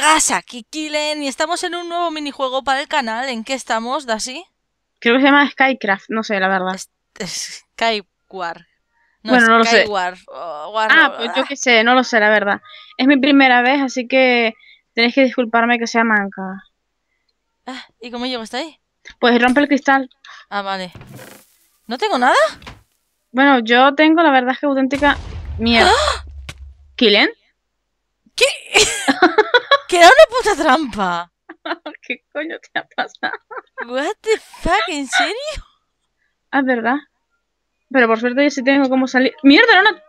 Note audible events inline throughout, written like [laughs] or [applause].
colegas, aquí Kilen y estamos en un nuevo minijuego para el canal. ¿En qué estamos, Dasi? Creo que se llama Skycraft, no sé, la verdad. Skywar. No, bueno, no lo sé. Oh, ah, pues yo qué sé, no lo sé, la verdad. Es mi primera vez, así que tenéis que disculparme que sea manca. Ah, ¿Y cómo llego hasta ahí? Pues rompe el cristal. Ah, vale. ¿No tengo nada? Bueno, yo tengo la verdad es que auténtica mierda. ¡Ah! ¿Kilen? ¿Qué? [laughs] era una puta trampa. [laughs] ¿Qué coño te ha pasado? What the fuck, ¿en serio? Ah, es verdad. Pero por suerte yo sí tengo cómo salir. ¡Mierda, no! una...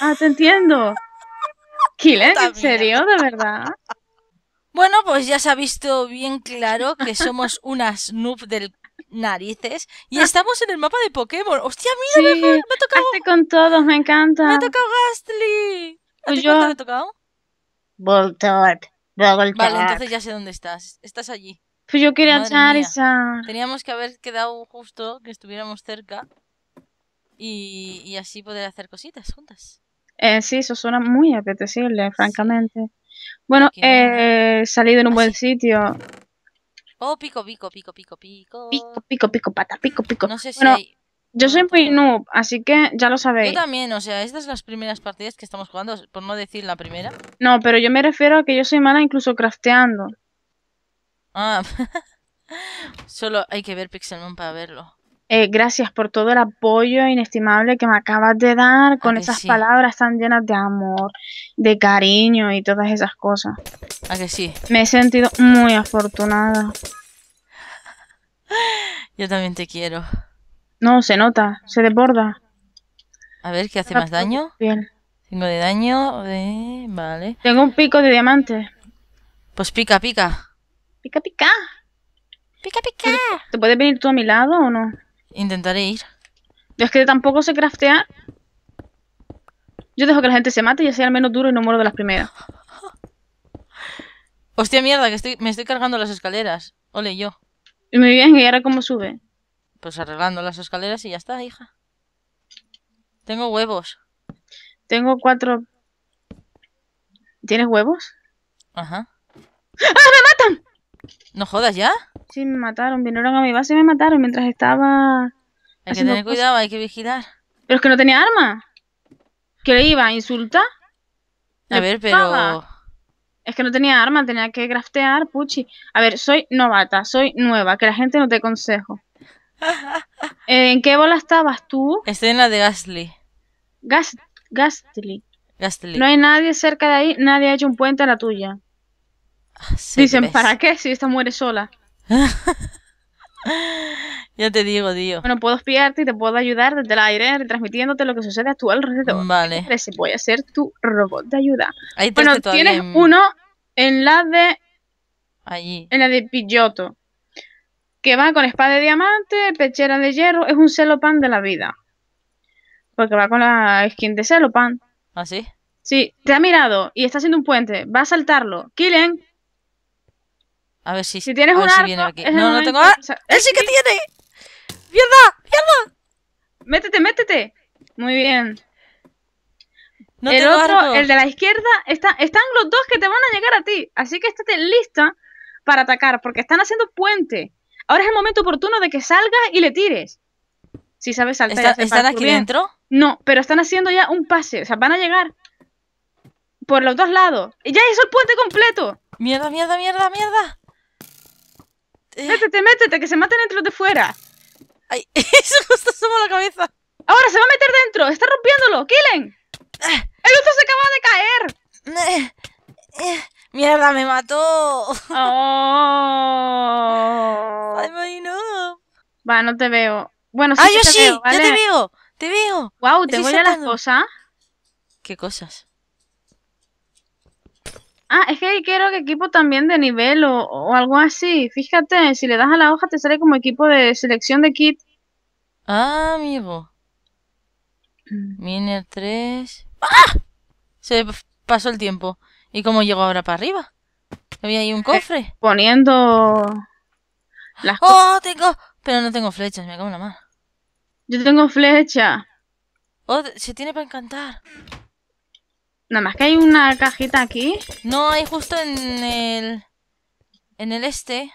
Ah, te entiendo. Killer, ¿en serio? ¿De verdad? Bueno, pues ya se ha visto bien claro que somos [laughs] unas noob del narices y estamos en el mapa de Pokémon. ¡Hostia, mira! Sí, me, ha tocado. con todos, me encanta. Me ha tocado Gastly. ¿A pues ha tocado? a Voltor. Vale, entonces ya sé dónde estás. Estás allí. Pues yo quería echar esa... Teníamos que haber quedado justo que estuviéramos cerca y, así poder hacer cositas juntas. Eh, sí, eso suena muy apetecible, francamente. Bueno, he salido en un ah, buen sitio. Oh, pico, pico, pico, pico, pico. Pico, pico, pico, pata, pico, pico. No sé si yo soy muy noob, así que ya lo sabéis. Yo también, o sea, estas son las primeras partidas que estamos jugando, por no decir la primera. No, pero yo me refiero a que yo soy mala incluso crafteando. Ah, [laughs] solo hay que ver Pixelmon para verlo. Eh, gracias por todo el apoyo inestimable que me acabas de dar con esas palabras tan llenas de amor, de cariño y todas esas cosas. ¿A que sí? Me he sentido muy afortunada. [laughs] Yo también te quiero. No, se nota, se desborda. A ver, ¿qué hace más daño? Bien. Tengo de daño, eh, vale. Tengo un pico de diamante. Pues pica, pica. Pica, pica. Pica, pica. ¿Te puedes venir tú a mi lado o no? Intentaré ir. es que tampoco se craftea. Yo dejo que la gente se mate y sea al menos duro y no muero de las primeras. [laughs] Hostia mierda, que me estoy cargando las escaleras. Ole, yo. Y muy bien, ¿y ahora cómo sube? Pues arreglando las escaleras y ya está, hija. Tengo huevos. Tengo cuatro... ¿Tienes huevos? Ajá. ¡Ah, me matan! ¿No jodas ya? Sí, me mataron. Vinieron a mi base y me mataron mientras estaba... Hay que tener cuidado, hay que vigilar. Pero es que no tenía arma. ¿Qué le iba a A ver, pero... Es que no tenía arma, tenía que craftear, puchi. A ver, soy novata, soy nueva, que la gente no te aconsejo. ¿En qué bola estabas tú? Estoy en la de Gastly Gastly. Gastly. No hay nadie cerca de ahí, nadie ha hecho un puente a la tuya. Ah, Dicen, ¿para qué si esta muere sola? [laughs] ya te digo, tío. Bueno, puedo espiarte y te puedo ayudar desde el aire, retransmitiéndote lo que sucede a tu alrededor. Vale. voy a ser tu robot de ayuda. Ahí bueno, tienes uno en la de... Allí. En la de Pilloto que va con espada de diamante, pechera de hierro, es un celopan de la vida. Porque va con la skin de celopan. ¿Ah, sí? Sí, te ha mirado y está haciendo un puente, va a saltarlo. Killen. A ver si. Si tienes un arco. No, no tengo. sí que tiene! ¡Mierda! ¡Mierda! ¡Métete, métete! Muy bien. el otro, el de la izquierda, está, están los dos que te van a llegar a ti. Así que estate lista para atacar, porque están haciendo puente. Ahora es el momento oportuno de que salgas y le tires. Si sabes saltar. ¿Están aquí dentro? No, pero están haciendo ya un pase. O sea, van a llegar. Por los dos lados. Y ¡Ya hizo el puente completo! ¡Mierda, mierda, mierda, mierda! Eh. Métete, métete, que se maten dentro de fuera. Ay, [laughs] eso justo sumo la cabeza. Ahora se va a meter dentro. Está rompiéndolo. ¡Killen! Eh. ¡El otro se acaba de caer! Eh. Mierda, me mató. Oh. Ay, no. Va, no te veo. Bueno, sí, ah, yo sí, veo, yo te veo, te veo. Wow, voy a las cosas. ¿Qué cosas? Ah, es que quiero que equipo también de nivel o, algo así. Fíjate, si le das a la hoja te sale como equipo de selección de kit. Ah, amigo. Mm. Miner 3. ¡Ah! Se pasó el tiempo. ¿Y cómo llego ahora para arriba? Había ahí un [laughs] cofre. Poniendo las ¡Oh, tengo! Pero no tengo flechas, me cago en la mano. Yo tengo flecha. Oh, se tiene para encantar. Nada más que hay una cajita aquí. No, hay justo en el... En el este.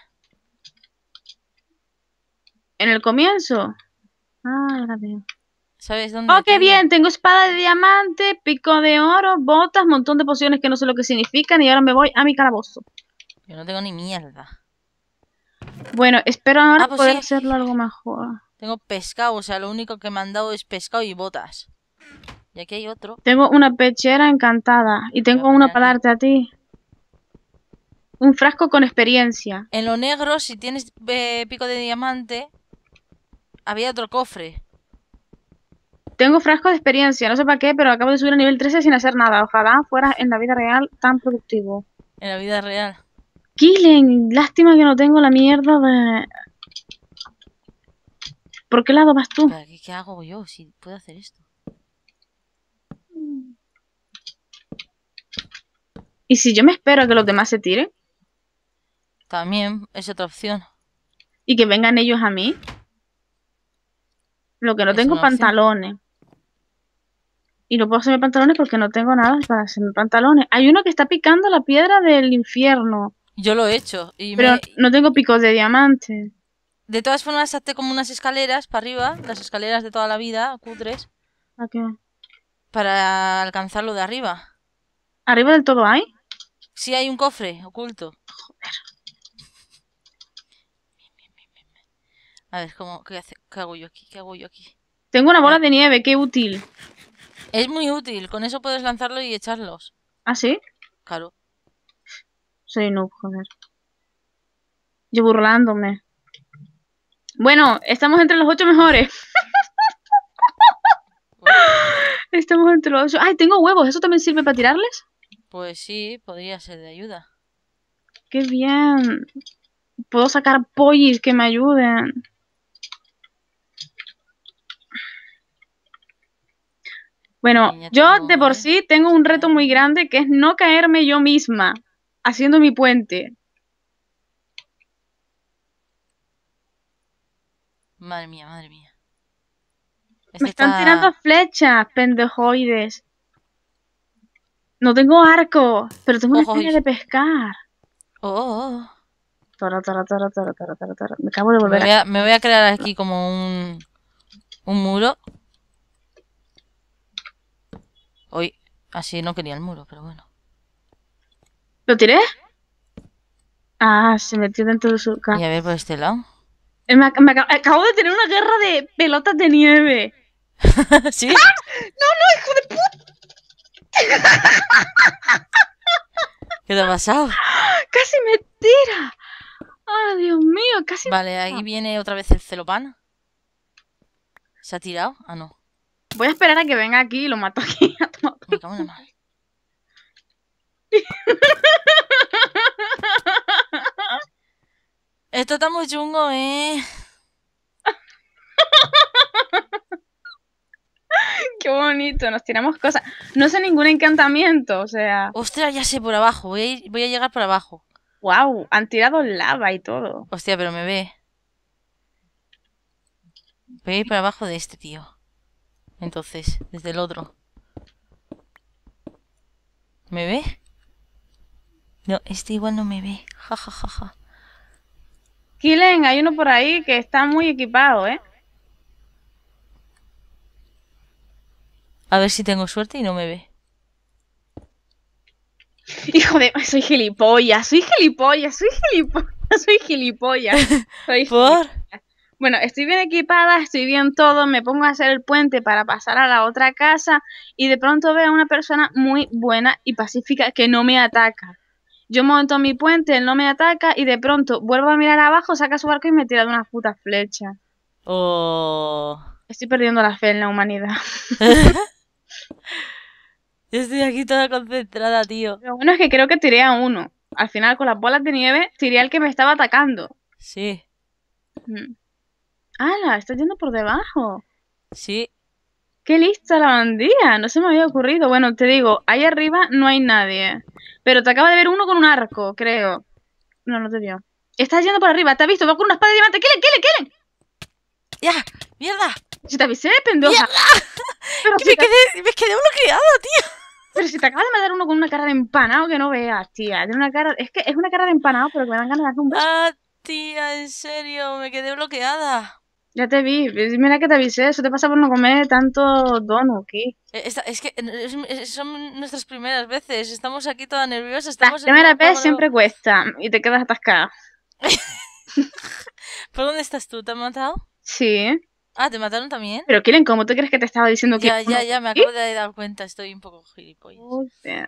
¿En el comienzo? Ah, ahora ¿Sabes dónde? Oh, qué bien, tengo espada de diamante, pico de oro, botas, montón de pociones que no sé lo que significan y ahora me voy a mi calabozo. Yo no tengo ni mierda. Bueno, espero ahora ah, pues poder hacerlo algo mejor. Tengo pescado, o sea, lo único que me han dado es pescado y botas. Y aquí hay otro. Tengo una pechera encantada y tengo una para darte a ti. Un frasco con experiencia. En lo negro, si tienes eh, pico de diamante, había otro cofre. Tengo frasco de experiencia, no sé para qué, pero acabo de subir a nivel 13 sin hacer nada. Ojalá fuera en la vida real tan productivo. En la vida real. Killing, lástima que no tengo la mierda de... ¿Por qué lado vas tú? qué, hago yo si puedo hacer esto? ¿Y si yo me espero a que los demás se tiren? También es otra opción. ¿Y que vengan ellos a mí? Lo que no tengo pantalones y no puedo hacerme pantalones porque no tengo nada para hacerme pantalones. Hay uno que está picando la piedra del infierno. Yo lo he hecho. pero no tengo picos de diamante. De todas formas, hazte como unas escaleras para arriba, las escaleras de toda la vida, cutres. ¿A qué? Para alcanzarlo de arriba. ¿Arriba del todo hay? Sí, hay un cofre oculto. Joder. A ver, ¿cómo, ¿Qué hago yo aquí? Tengo una bola ah. de nieve, qué útil. Es muy útil, con eso puedes lanzarlo y echarlos. ¿Ah, sí? Claro. Soy noob, joder. Yo burlándome. Bueno, estamos entre los ocho mejores. [laughs] estamos entre los ocho. ¡Ay, tengo huevos! ¿Eso también sirve para tirarles? Pues sí, podría ser de ayuda. ¡Qué bien! Puedo sacar pollis que me ayuden. Bueno, yo de por sí tengo un reto muy grande que es no caerme yo misma haciendo mi puente. Madre mía, madre mía. Me están tirando flechas, pendejoides. No tengo arco, pero tengo una espina de pescar. Oh. oh, oh. Me acabo de volver. voy a, Me voy a crear aquí como un, un muro Hoy así no quería el muro, pero bueno. ¿Lo tiré? Ah, se metió dentro de su casa. Y a ver por este lado. Eh, me, acabo de tener una guerra de pelotas de nieve. [laughs] ¿Sí? ¡Ah! ¡No, no, hijo de puta! [laughs] ¿Qué te ha pasado? [gasps] ¡Casi me tira! ¡Ah, Dios mío! Casi Vale, me tira. ahí viene otra vez el celopan. ¿Se ha tirado? Ah, no. Voy a esperar a que venga aquí y lo mato aquí. Esto está muy chungo, ¿eh? Qué bonito, nos tiramos cosas. No sé ningún encantamiento, o sea. Ostras, ya sé por abajo, voy a, voy a llegar por abajo. Wow, han tirado lava y todo. Hostia, pero me ve. Voy a ir por abajo de este tío. Entonces, desde el otro. ¿Me ve? No, este igual no me ve. Ja, ja, ja, ja. Kilen, hay uno por ahí que está muy equipado, ¿eh? A ver si tengo suerte y no me ve. [laughs] Hijo de... Soy gilipollas, soy gilipollas, soy gilipollas, [laughs] soy gilipollas. [laughs] Soy ¿Por? Gilipollas bueno, estoy bien equipada, estoy bien todo, me pongo a hacer el puente para pasar a la otra casa y de pronto veo a una persona muy buena y pacífica que no me ataca. Yo monto mi puente, él no me ataca y de pronto vuelvo a mirar abajo, saca su barco y me tira de una puta flecha. Oh. Estoy perdiendo la fe en la humanidad. [laughs] [laughs] Yo estoy aquí toda concentrada, tío. Lo bueno es que creo que tiré a uno. Al final, con las bolas de nieve, tiré al que me estaba atacando. Sí. ¡Hala! Estás yendo por debajo. Sí. ¡Qué lista la bandida! No se me había ocurrido. Bueno, te digo, ahí arriba no hay nadie. Pero te acaba de ver uno con un arco, creo. No, no te vio. Estás yendo por arriba, te has visto, va con una espada de diamante. ¡Killen, killen, killen! ¡Ya! ¡Mierda! Si te avisé, pendeja. ¡Mierda! [laughs] me, quedé, me quedé bloqueado, tío. Pero si te acaba de matar uno con una cara de empanado que no veas, tía. Tiene una cara... Es que es una cara de empanado, pero que me dan ganas de hacer un beso. Ah, tía, en serio, me quedé bloqueada. Ya te vi, pues, mira que te avisé, eso te pasa por no comer tanto dono aquí. E, Esta, es que son nuestras primeras veces, estamos aquí todas nerviosas. Estamos La primera vez siempre cuesta y te quedas atascada. [laughs] ¿Por dónde estás tú? ¿Te han matado? Sí. Ah, ¿te mataron también? Pero ¿quieren ¿cómo ¿Tú crees que te estaba diciendo que...? Ya, ya, ya, me acabo de dar cuenta, estoy un poco gilipollas.